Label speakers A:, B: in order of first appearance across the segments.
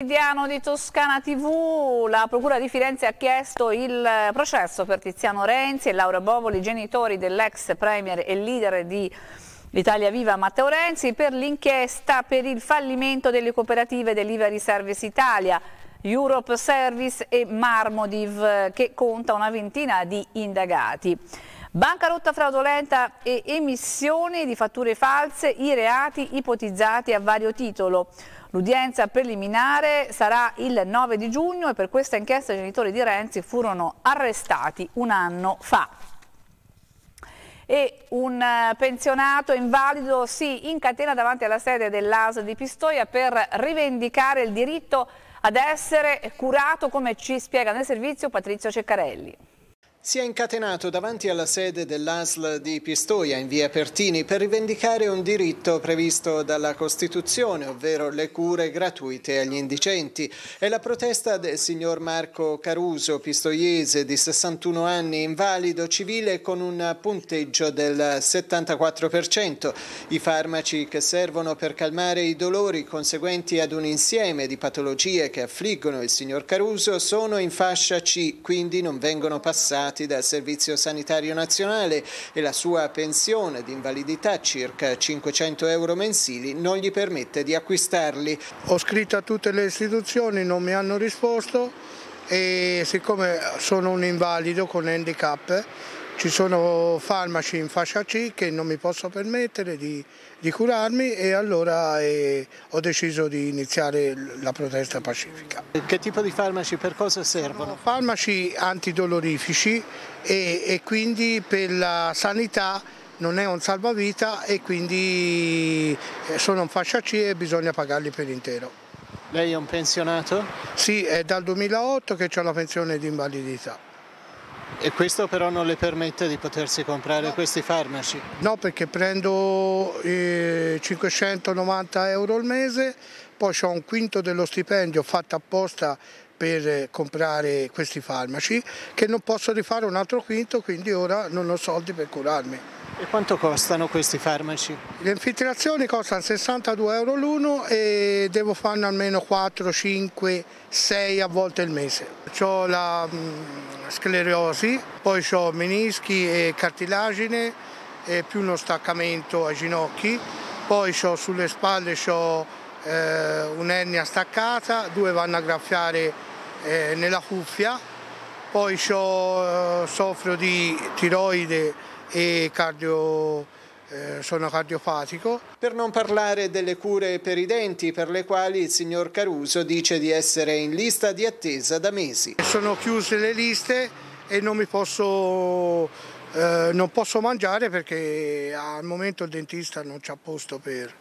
A: Quotidiano di Toscana TV, la Procura di Firenze ha chiesto il processo per Tiziano Renzi e Laura Bovoli, genitori dell'ex premier e leader di L'Italia Viva Matteo Renzi per l'inchiesta per il fallimento delle cooperative Delivery Service Italia, Europe Service e Marmodiv che conta una ventina di indagati. Bancarotta fraudolenta e emissione di fatture false, i reati ipotizzati a vario titolo. L'udienza preliminare sarà il 9 di giugno e per questa inchiesta i genitori di Renzi furono arrestati un anno fa e un eh, pensionato invalido si incatena davanti alla sede dell'AS di Pistoia per rivendicare il diritto ad essere curato come ci spiega nel servizio Patrizio Ceccarelli.
B: Si è incatenato davanti alla sede dell'ASL di Pistoia in via Pertini per rivendicare un diritto previsto dalla Costituzione, ovvero le cure gratuite agli indicenti. È la protesta del signor Marco Caruso, pistoiese di 61 anni, invalido civile con un punteggio del 74%. I farmaci che servono per calmare i dolori conseguenti ad un insieme di patologie che affliggono il signor Caruso sono in fascia C, quindi non vengono passati pagati dal Servizio Sanitario Nazionale e la sua pensione di invalidità, circa 500 euro mensili, non gli permette di acquistarli. Ho scritto a tutte le
C: istituzioni, non mi hanno risposto e siccome sono un invalido con handicap ci sono farmaci in fascia C che non mi posso permettere di, di curarmi e allora eh, ho deciso di iniziare la protesta pacifica.
B: Che tipo di farmaci, per cosa servono? Sono
C: farmaci antidolorifici e, e quindi per la sanità non è un salvavita e quindi eh, sono in fascia C e bisogna pagarli per intero. Lei è un pensionato? Sì, è dal 2008 che ho la pensione di invalidità.
B: E questo però non le permette di potersi comprare no. questi farmaci?
C: No, perché prendo eh, 590 euro al mese, poi ho un quinto dello stipendio fatto apposta per eh, comprare questi farmaci che non posso rifare un altro quinto, quindi ora non ho soldi per curarmi.
B: E quanto costano questi farmaci?
C: Le infiltrazioni costano 62 euro l'uno e devo farne almeno 4, 5, 6 a volte al mese. Ho la mh, mm, sclerosi, poi ho menischi e cartilagine e più uno staccamento ai ginocchi, poi ho sulle spalle ho, eh, staccata, due vanno a graffiare eh, nella cuffia, poi eh,
B: soffro di tiroide e cardio eh, sono cardiopatico. Per non parlare delle cure per i denti per le quali il signor Caruso dice di essere in lista di attesa da mesi. Sono chiuse le liste e non mi
C: posso, eh, non posso mangiare perché al momento il dentista non c'ha posto per,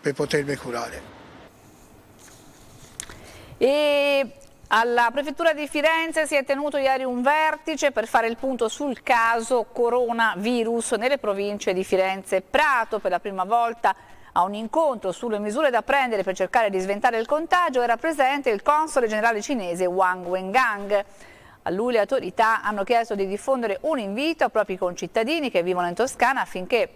C: per potermi curare.
A: E alla Prefettura di Firenze si è tenuto ieri un vertice per fare il punto sul caso coronavirus nelle province di Firenze e Prato. Per la prima volta a un incontro sulle misure da prendere per cercare di sventare il contagio era presente il console generale cinese Wang Wengang. A lui le autorità hanno chiesto di diffondere un invito a propri concittadini che vivono in Toscana affinché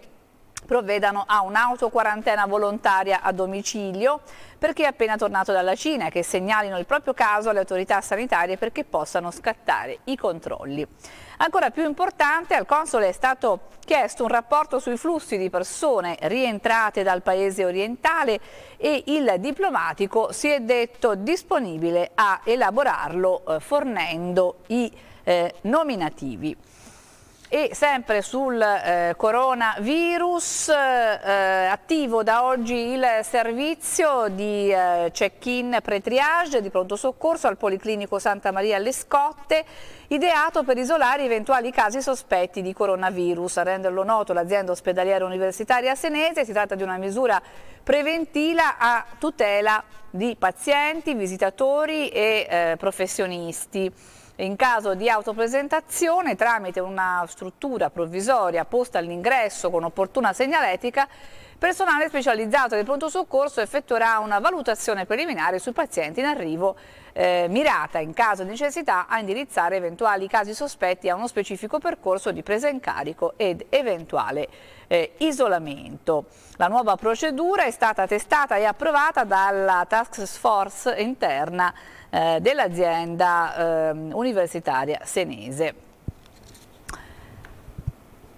A: provvedano a un'autoquarantena volontaria a domicilio per chi è appena tornato dalla Cina e che segnalino il proprio caso alle autorità sanitarie perché possano scattare i controlli. Ancora più importante, al Console è stato chiesto un rapporto sui flussi di persone rientrate dal paese orientale e il diplomatico si è detto disponibile a elaborarlo eh, fornendo i eh, nominativi. E sempre sul eh, coronavirus, eh, attivo da oggi il servizio di eh, check-in pre-triage di pronto soccorso al Policlinico Santa Maria alle Scotte, ideato per isolare eventuali casi sospetti di coronavirus. A renderlo noto l'azienda ospedaliera universitaria senese, si tratta di una misura preventiva a tutela di pazienti, visitatori e eh, professionisti. In caso di autopresentazione tramite una struttura provvisoria posta all'ingresso con opportuna segnaletica personale specializzato del pronto soccorso effettuerà una valutazione preliminare sui pazienti in arrivo eh, mirata in caso di necessità a indirizzare eventuali casi sospetti a uno specifico percorso di presa in carico ed eventuale eh, isolamento. La nuova procedura è stata testata e approvata dalla task force interna eh, dell'azienda ehm, universitaria senese.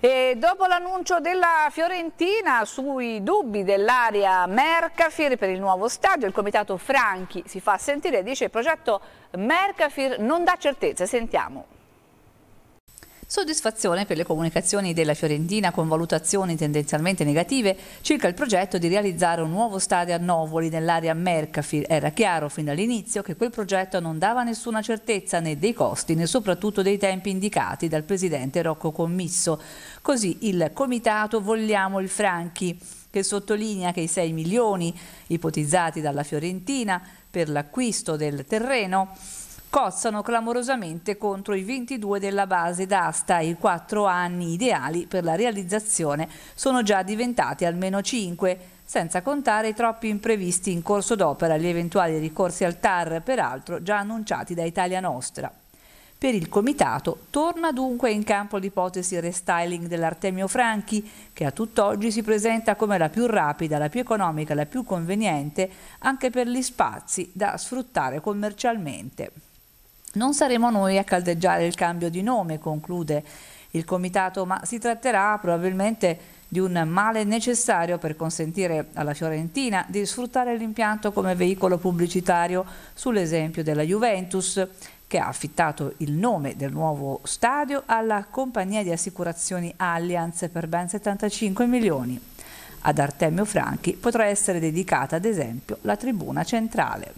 A: E dopo l'annuncio della Fiorentina sui dubbi dell'area Mercafir per il nuovo stadio, il comitato Franchi si fa sentire e dice il progetto Mercafir non dà certezze, sentiamo. Soddisfazione per le comunicazioni della Fiorentina con valutazioni tendenzialmente negative circa il progetto di realizzare un nuovo stadio a Novoli nell'area Mercafil. Era chiaro fin dall'inizio che quel progetto non dava nessuna certezza né dei costi né soprattutto dei tempi indicati dal presidente Rocco Commisso. Così il comitato Vogliamo il Franchi che sottolinea che i 6 milioni ipotizzati dalla Fiorentina per l'acquisto del terreno scozzano clamorosamente contro i 22 della base d'asta. I quattro anni ideali per la realizzazione sono già diventati almeno 5 senza contare i troppi imprevisti in corso d'opera gli eventuali ricorsi al TAR, peraltro già annunciati da Italia Nostra. Per il Comitato torna dunque in campo l'ipotesi restyling dell'Artemio Franchi, che a tutt'oggi si presenta come la più rapida, la più economica, la più conveniente, anche per gli spazi da sfruttare commercialmente. Non saremo noi a caldeggiare il cambio di nome, conclude il comitato, ma si tratterà probabilmente di un male necessario per consentire alla Fiorentina di sfruttare l'impianto come veicolo pubblicitario sull'esempio della Juventus che ha affittato il nome del nuovo stadio alla compagnia di assicurazioni Allianz per ben 75 milioni. Ad Artemio Franchi potrà essere dedicata ad esempio la tribuna centrale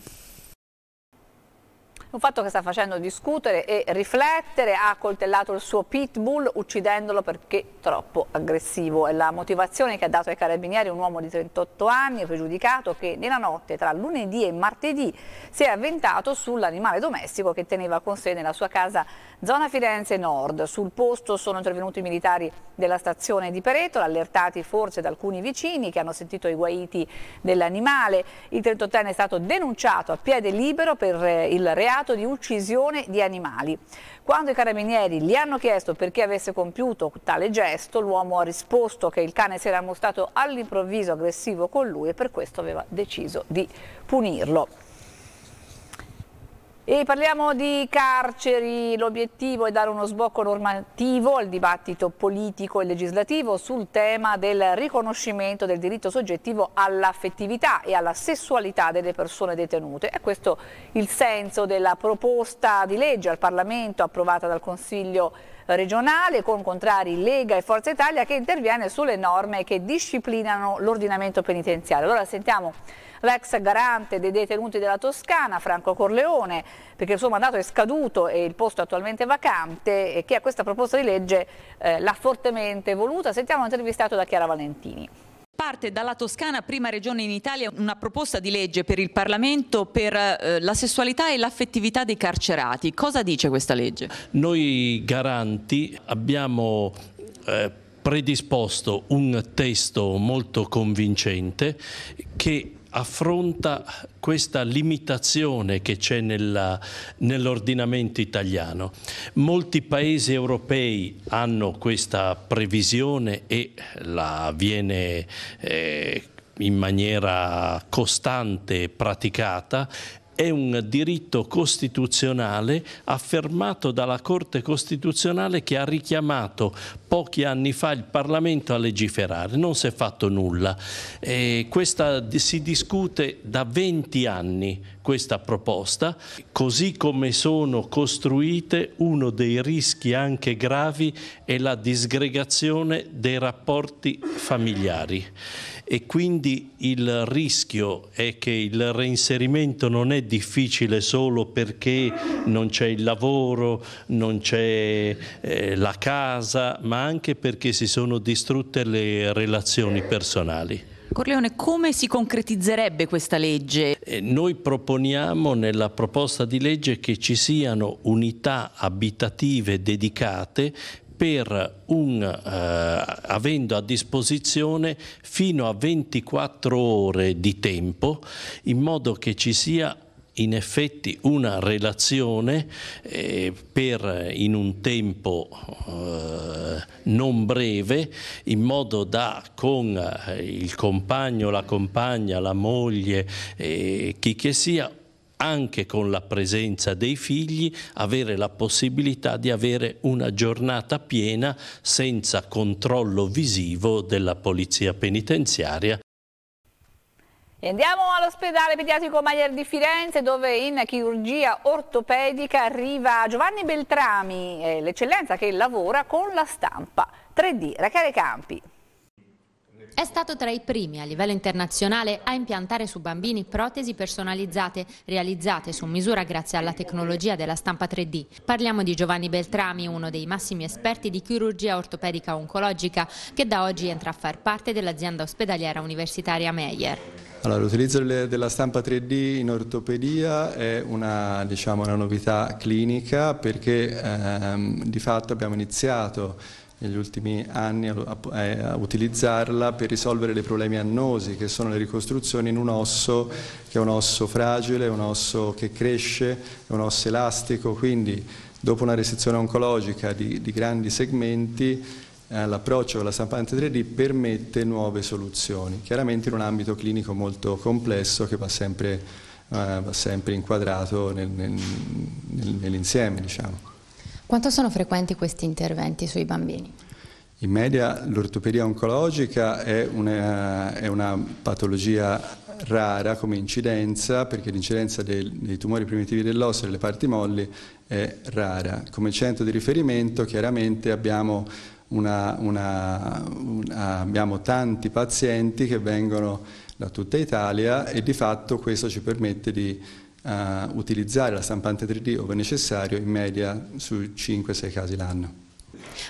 A: un fatto che sta facendo discutere e riflettere, ha coltellato il suo pitbull uccidendolo perché troppo aggressivo. È la motivazione che ha dato ai carabinieri un uomo di 38 anni, pregiudicato, che nella notte tra lunedì e martedì si è avventato sull'animale domestico che teneva con sé nella sua casa zona Firenze Nord. Sul posto sono intervenuti i militari della stazione di Peretola, allertati forse da alcuni vicini che hanno sentito i guaiti dell'animale. Il 38enne è stato denunciato a piede libero per eh, il reato reato di uccisione di animali. Quando i carabinieri gli hanno chiesto perché avesse compiuto tale gesto, l'uomo ha risposto che il cane si era mostrato all'improvviso aggressivo con lui e per questo aveva deciso di punirlo. E parliamo di carceri, l'obiettivo è dare uno sbocco normativo al dibattito politico e legislativo sul tema del riconoscimento del diritto soggettivo all'affettività e alla sessualità delle persone detenute. È questo il senso della proposta di legge al Parlamento approvata dal Consiglio regionale con contrari Lega e Forza Italia che interviene sulle norme che disciplinano l'ordinamento penitenziario. Allora sentiamo l'ex garante dei detenuti della Toscana, Franco Corleone, perché il suo mandato è scaduto e il posto è attualmente vacante e che a questa proposta di legge eh, l'ha fortemente voluta. Sentiamo intervistato da Chiara Valentini. Parte
D: dalla Toscana, prima regione in Italia, una proposta di legge per il Parlamento per eh, la sessualità e l'affettività dei carcerati. Cosa dice questa legge?
E: Noi garanti abbiamo eh, predisposto un testo molto convincente che affronta questa limitazione che c'è nell'ordinamento italiano. Molti paesi europei hanno questa previsione e la viene eh, in maniera costante praticata è un diritto costituzionale affermato dalla Corte Costituzionale che ha richiamato pochi anni fa il Parlamento a legiferare, non si è fatto nulla. E questa si discute da 20 anni questa proposta, così come sono costruite uno dei rischi anche gravi è la disgregazione dei rapporti familiari e quindi il rischio è che il reinserimento non è difficile solo perché non c'è il lavoro, non c'è eh, la casa, ma anche perché si sono distrutte le relazioni personali. Corleone, come si concretizzerebbe questa legge? Eh, noi proponiamo nella proposta di legge che ci siano unità abitative dedicate per un, eh, avendo a disposizione fino a 24 ore di tempo in modo che ci sia in effetti una relazione eh, per in un tempo eh, non breve in modo da con eh, il compagno, la compagna, la moglie, eh, chi che sia anche con la presenza dei figli, avere la possibilità di avere una giornata piena senza controllo visivo della polizia penitenziaria.
A: E andiamo all'ospedale pediatrico Maier di Firenze dove in chirurgia ortopedica arriva Giovanni Beltrami, eh, l'eccellenza che lavora con la stampa 3D. Rachele Campi. È stato tra i primi
D: a livello internazionale a impiantare su bambini protesi personalizzate, realizzate su misura grazie alla tecnologia della stampa 3D. Parliamo di Giovanni Beltrami, uno dei massimi esperti di chirurgia ortopedica oncologica, che da oggi entra a far parte dell'azienda ospedaliera universitaria Meyer.
F: Allora, l'utilizzo della stampa 3D in ortopedia è una, diciamo, una novità clinica perché ehm, di fatto abbiamo iniziato negli ultimi anni a, a, a, utilizzarla per risolvere dei problemi annosi che sono le ricostruzioni in un osso che è un osso fragile, un osso che cresce, è un osso elastico, quindi dopo una resezione oncologica di, di grandi segmenti eh, l'approccio con la stampante 3D permette nuove soluzioni, chiaramente in un ambito clinico molto complesso che va sempre, eh, va sempre inquadrato nel, nel, nel, nell'insieme. Diciamo.
D: Quanto sono frequenti questi interventi sui bambini?
F: In media l'ortopedia oncologica è una, è una patologia rara come incidenza, perché l'incidenza dei, dei, tumori primitivi dell'osso e delle parti molli è rara. Come centro di riferimento chiaramente abbiamo una, una, una, ah, abbiamo tanti pazienti che vengono da tutta Italia e di fatto questo ci permette di uh, utilizzare la stampante 3D ove necessario in media su 5-6 casi l'anno.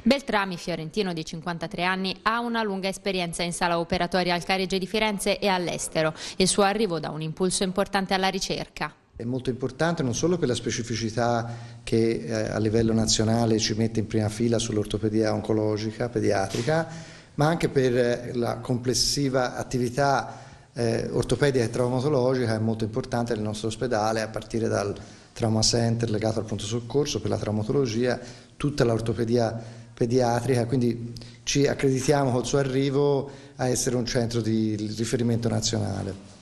D: Beltrami, fiorentino di 53 anni, ha una lunga esperienza in sala operatoria al Carige di Firenze e all'estero. Il suo arrivo dà un impulso importante alla ricerca.
B: È molto importante non solo per la specificità che eh, a livello nazionale ci mette in prima fila sull'ortopedia oncologica, pediatrica, ma anche per eh, la complessiva attività eh, ortopedica e traumatologica è molto importante nel nostro ospedale, a partire dal trauma center legato al pronto soccorso per la traumatologia, tutta l'ortopedia pediatrica, quindi ci accreditiamo col suo arrivo a essere un centro di riferimento nazionale.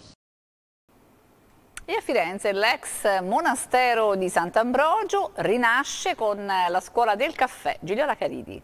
A: E a Firenze l'ex monastero di Sant'Ambrogio rinasce con la scuola del caffè. Giulia Caridi.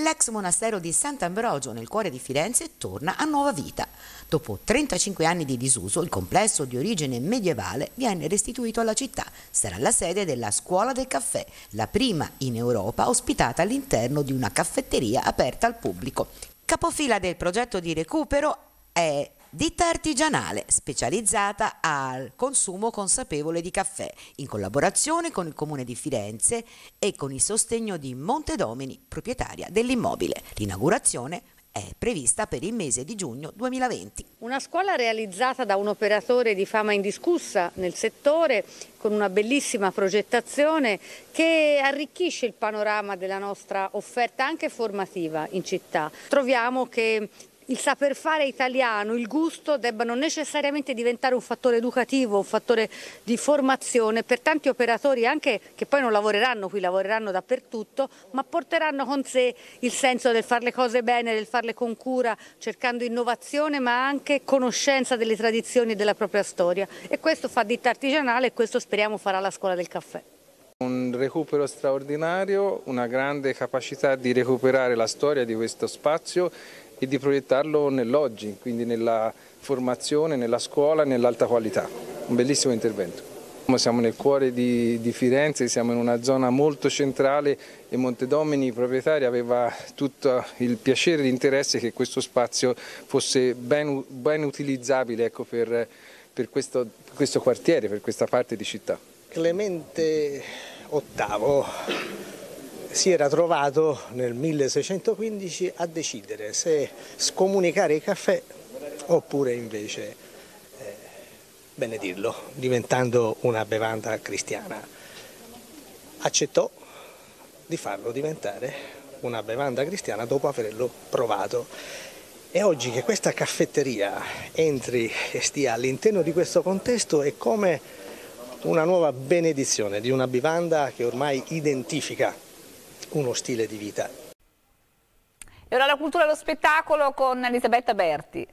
D: L'ex monastero di Sant'Ambrogio nel cuore di Firenze torna a nuova vita. Dopo 35 anni di disuso, il complesso di origine medievale viene restituito alla città. Sarà la sede della Scuola del Caffè, la prima in Europa ospitata all'interno di una caffetteria aperta al pubblico. Capofila del progetto di recupero è ditta artigianale specializzata al consumo consapevole di caffè, in collaborazione con il Comune di Firenze e con il sostegno di Montedomini, proprietaria dell'immobile. L'inaugurazione è prevista per il mese di giugno
A: 2020. Una scuola realizzata da un operatore di fama indiscussa nel settore con una bellissima progettazione che arricchisce il panorama della nostra offerta anche formativa in città. Troviamo che il saper fare italiano, il gusto debbano necessariamente diventare un fattore educativo, un fattore di formazione per tanti operatori anche che poi non lavoreranno qui, lavoreranno dappertutto, ma porteranno con sé il senso del fare le cose bene, del farle con cura, cercando innovazione ma anche conoscenza delle tradizioni e della propria storia. E questo fa ditta artigianale e questo speriamo farà la scuola del caffè.
B: Un recupero straordinario, una grande capacità di recuperare la storia di questo spazio e di proiettarlo nell'oggi, quindi nella formazione, nella scuola e nell'alta qualità. Un bellissimo intervento. Siamo nel cuore di, di, Firenze, siamo in una zona molto centrale e Montedomini, proprietario, aveva tutto il piacere e l'interesse che questo spazio fosse ben, ben utilizzabile ecco, per, per questo, questo quartiere, per questa parte di città. Clemente VIII si era trovato nel 1615 a decidere se scomunicare il caffè oppure invece eh, benedirlo, diventando una bevanda cristiana. Accettò di farlo diventare una bevanda cristiana dopo averlo provato. E oggi che questa caffetteria entri e stia all'interno di questo contesto è come una nuova benedizione di una bevanda che ormai identifica uno stile di vita.
A: E ora la cultura e lo spettacolo con Elisabetta Berti.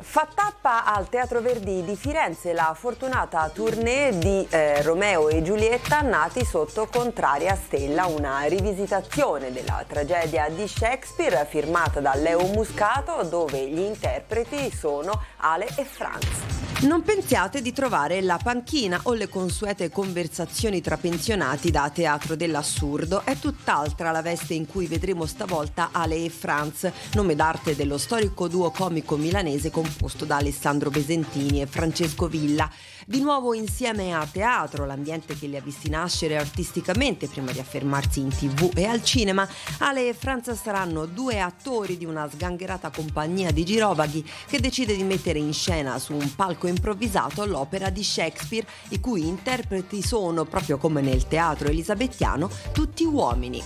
A: Fa tappa
D: al Teatro Verdi di Firenze la fortunata tournée di eh, Romeo e Giulietta nati sotto Contraria Stella, una rivisitazione della tragedia di Shakespeare firmata da Leo Muscato dove gli interpreti sono Ale e Franz. Non pensiate di trovare la panchina o le consuete conversazioni tra pensionati da teatro dell'assurdo. È tutt'altra la veste in cui vedremo stavolta Ale e Franz, nome d'arte dello storico duo comico milanese composto da Alessandro Besentini e Francesco Villa. Di nuovo insieme a teatro, l'ambiente che li ha visti nascere artisticamente prima di affermarsi in tv e al cinema, Ale e Franz saranno due attori di una sgangherata compagnia di girovaghi che decide di mettere in scena su un palco improvvisato l'opera di Shakespeare, i cui interpreti sono, proprio come nel teatro elisabettiano, tutti uomini.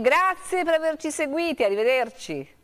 A: grazie per averci seguiti, arrivederci.